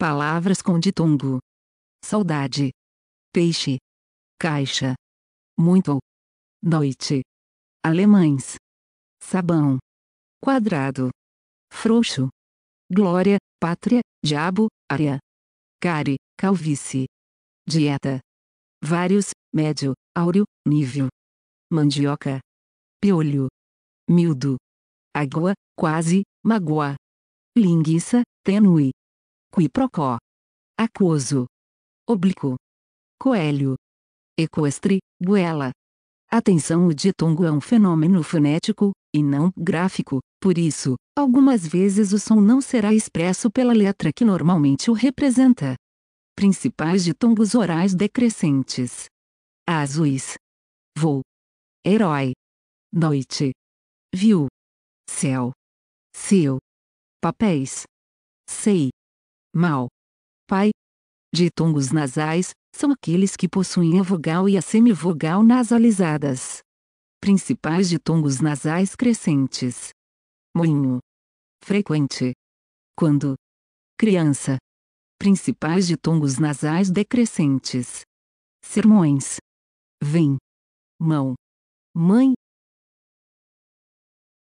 Palavras com ditongo. Saudade. Peixe. Caixa. Muito. Noite. Alemães. Sabão. Quadrado. Frouxo. Glória, pátria, diabo, área. Care, calvície. Dieta. Vários, médio, áureo, nível. Mandioca. Piolho. Miúdo. Água, quase, magoa. Linguiça, tênue qui pro Aquoso. Oblico. Coelho. Equestre, goela. Atenção o ditongo é um fenômeno fonético, e não gráfico, por isso, algumas vezes o som não será expresso pela letra que normalmente o representa. Principais ditongos orais decrescentes. Azuis. Vou. Herói. Noite. Viu. Céu. Seu. Papéis. Sei mal. Pai. Ditongos nasais, são aqueles que possuem a vogal e a semivogal nasalizadas. Principais ditongos nasais crescentes. Moinho. Frequente. Quando. Criança. Principais ditongos nasais decrescentes. Sermões. Vem. Mão. Mãe.